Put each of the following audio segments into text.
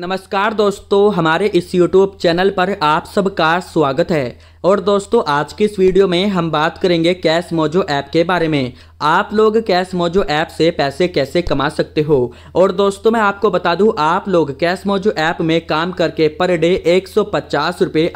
नमस्कार दोस्तों हमारे इस YouTube चैनल पर आप सबका स्वागत है और दोस्तों आज की इस वीडियो में हम बात करेंगे कैश मोजो ऐप के बारे में आप लोग कैश मोजो ऐप से पैसे कैसे कमा सकते हो और दोस्तों मैं आपको बता दूं आप लोग कैश मोजो ऐप में काम करके पर डे एक सौ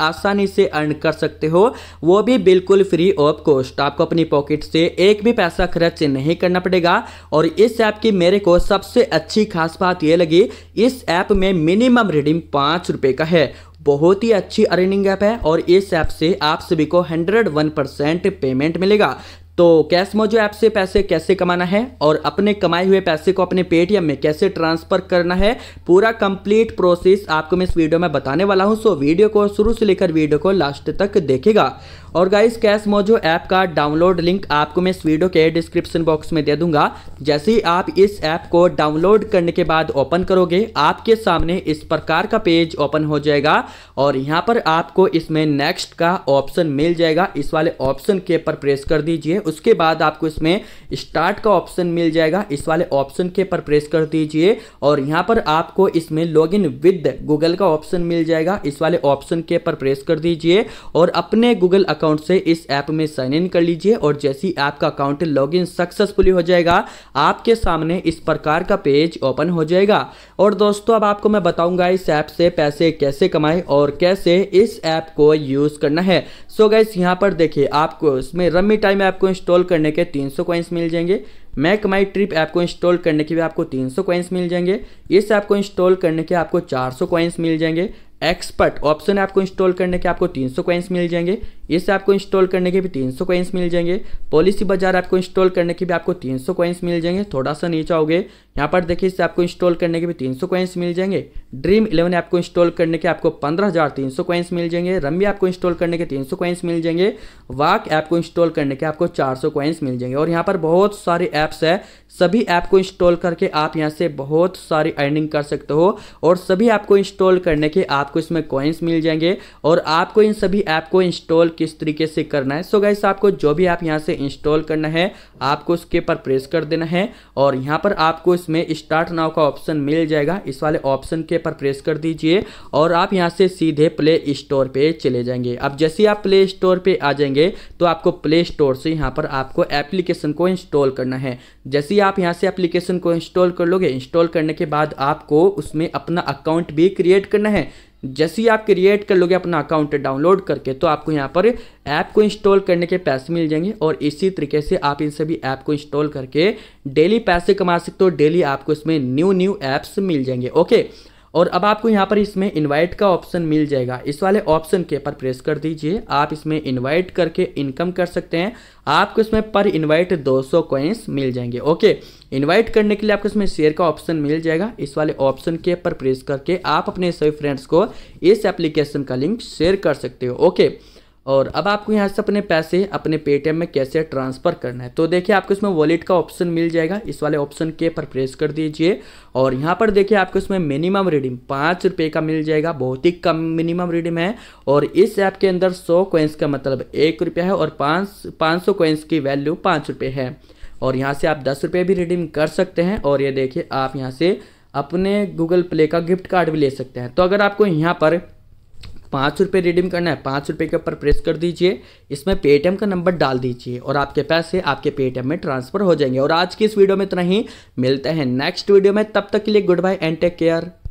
आसानी से अर्न कर सकते हो वो भी बिल्कुल फ्री ऑफ कॉस्ट आपको अपनी पॉकेट से एक भी पैसा खर्च नहीं करना पड़ेगा और इस ऐप की मेरे को सबसे अच्छी खास बात यह लगी इस ऐप में मिनिमम रीडिंग पाँच रुपये का है बहुत ही अच्छी अर्निंग ऐप है और इस ऐप से आप सभी को 101 परसेंट पेमेंट मिलेगा तो कैश मोजो ऐप से पैसे कैसे कमाना है और अपने कमाए हुए पैसे को अपने पेटीएम में कैसे ट्रांसफर करना है पूरा कंप्लीट प्रोसेस आपको मैं इस वीडियो में बताने वाला हूं सो वीडियो को शुरू से लेकर वीडियो को लास्ट तक देखेगा और गाइस कैश मोजो ऐप का डाउनलोड लिंक आपको मैं इस वीडियो के डिस्क्रिप्शन बॉक्स में दे दूंगा जैसे ही आप इस ऐप को डाउनलोड करने के बाद ओपन करोगे आपके सामने इस प्रकार का पेज ओपन हो जाएगा और यहाँ पर आपको इसमें नेक्स्ट का ऑप्शन मिल जाएगा इस वाले ऑप्शन के ऊपर प्रेस कर दीजिए उसके बाद आपको इसमें स्टार्ट का ऑप्शन मिल जाएगा इस वाले ऑप्शन के पर प्रेस कर दीजिए और यहाँ पर आपको इसमें लॉग इन विद गूगल का ऑप्शन मिल जाएगा इस वाले ऑप्शन के पर प्रेस कर दीजिए और अपने गूगल अकाउंट से इस ऐप में साइन इन कर लीजिए और जैसे ही आपका अकाउंट लॉग इन सक्सेसफुली हो जाएगा आपके सामने इस प्रकार का पेज ओपन हो जाएगा और दोस्तों अब आपको मैं बताऊंगा इस ऐप से पैसे कैसे कमाए और कैसे इस ऐप को यूज़ करना है सो गाइस यहाँ पर देखिए आपको इसमें रम्मी टाइम ऐप को इंस्टॉल करने के 300 सौ कॉइन्स मिल जाएंगे मैक माई ट्रिप ऐप को इंस्टॉल करने के भी आपको 300 सौ कॉइन्स मिल जाएंगे इस ऐप को इंस्टॉल करने के आपको 400 सौ कॉइन्स मिल जाएंगे एक्सपर्ट ऑप्शन ऐप को इंस्टॉल करने के आपको 300 सौ कॉइन्स मिल जाएंगे इस ऐप को इंस्टॉल करने के भी 300 सौ कॉइन्स मिल जाएंगे पॉलिसी बाजार ऐप को इंस्टॉल करने के भी आपको 300 सौ कॉइन्स मिल जाएंगे थोड़ा सा नीचा हो गए यहाँ पर देखिए इस ऐप को इंस्टॉल करने के भी 300 सौ कॉइन्स मिल जाएंगे ड्रीम इलेवन ऐप को इंस्टॉल करने के आपको पंद्रह हज़ार तीन सौ कॉइन्स मिल जाएंगे ऐप आपको इंस्टॉल करने के तीन सौ कॉइन्स मिल जाएंगे वाक ऐप को इंस्टॉल करने के आपको चार सौ कॉइन्स मिल जाएंगे और यहाँ पर बहुत सारे ऐप्स है सभी ऐप को इंस्टॉल करके आप यहाँ से बहुत सारी अर्निंग कर सकते हो और सभी ऐप को इंस्टॉल करने के आपको इसमें कॉइन्स मिल जाएंगे और आपको इन सभी ऐप को इंस्टॉल किस तरीके से करना है सो गाइस आपको जो भी ऐप यहाँ से इंस्टॉल करना है आपको उसके पर प्रेस कर देना है और यहाँ पर आपको इसमें स्टार्ट नाव का ऑप्शन मिल जाएगा इस वाले ऑप्शन के घंटे पर प्रेस कर दीजिए और आप यहाँ से सीधे प्ले स्टोर पर चले जाएंगे अब जैसे आप प्ले स्टोर पर आ जाएंगे तो आपको प्ले स्टोर से यहाँ पर आपको एप्लीकेशन को इंस्टॉल करना है जैसे ही आप यहाँ से एप्लीकेशन को इंस्टॉल कर लोगे इंस्टॉल करने के बाद आपको उसमें अपना अकाउंट भी क्रिएट करना है जैसे ही आप क्रिएट कर लोगे अपना अकाउंट डाउनलोड करके तो आपको यहाँ पर ऐप को इंस्टॉल करने के पैसे मिल जाएंगे और इसी तरीके से आप इन सभी ऐप को इंस्टॉल करके डेली पैसे कमा सकते हो डेली आपको इसमें न्यू न्यू ऐप्स मिल जाएंगे ओके और अब आपको यहाँ पर इसमें इनवाइट का ऑप्शन मिल जाएगा इस वाले ऑप्शन के पर प्रेस कर दीजिए आप इसमें इनवाइट करके इनकम कर सकते हैं आपको इसमें पर इनवाइट 200 सौ कॉइन्स मिल जाएंगे ओके इनवाइट करने के लिए आपको इसमें शेयर का ऑप्शन मिल जाएगा इस वाले ऑप्शन के पर प्रेस करके आप अपने सभी फ्रेंड्स को इस एप्लीकेशन का लिंक शेयर कर सकते हो ओके और अब आपको यहाँ से अपने पैसे अपने पेटीएम में कैसे ट्रांसफ़र करना है तो देखिए आपको इसमें वॉलेट का ऑप्शन मिल जाएगा इस वाले ऑप्शन के पर प्रेस कर दीजिए और यहाँ पर देखिए आपको इसमें मिनिमम रिडीम पाँच रुपये का मिल जाएगा बहुत ही कम मिनिमम रिडीम है और इस ऐप के अंदर सौ कोइंस का मतलब एक है और पाँच पाँच सौ की वैल्यू पाँच रुपये है और यहाँ से आप दस रुपये भी रिडीम कर सकते हैं और ये देखिए आप यहाँ से अपने गूगल प्ले का गिफ्ट कार्ड भी ले सकते हैं तो अगर आपको यहाँ पर पाँच रुपये रिडीम करना है पाँच रुपये के ऊपर प्रेस कर दीजिए इसमें पेटीएम का नंबर डाल दीजिए और आपके पैसे आपके पेटीएम में ट्रांसफ़र हो जाएंगे और आज की इस वीडियो में इतना ही मिलते हैं नेक्स्ट वीडियो में तब तक के लिए goodbye and take care